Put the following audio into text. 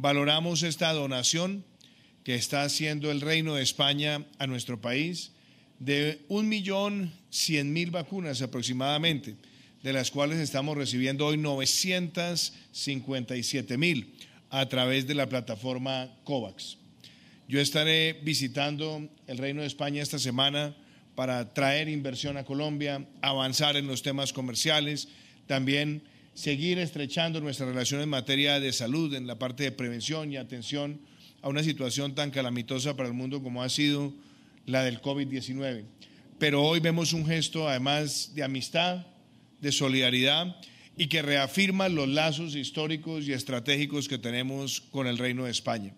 Valoramos esta donación que está haciendo el Reino de España a nuestro país de 1.100.000 vacunas aproximadamente, de las cuales estamos recibiendo hoy 957.000 a través de la plataforma COVAX. Yo estaré visitando el Reino de España esta semana para traer inversión a Colombia, avanzar en los temas comerciales, también seguir estrechando nuestra relación en materia de salud, en la parte de prevención y atención a una situación tan calamitosa para el mundo como ha sido la del COVID-19. Pero hoy vemos un gesto, además, de amistad, de solidaridad y que reafirma los lazos históricos y estratégicos que tenemos con el Reino de España.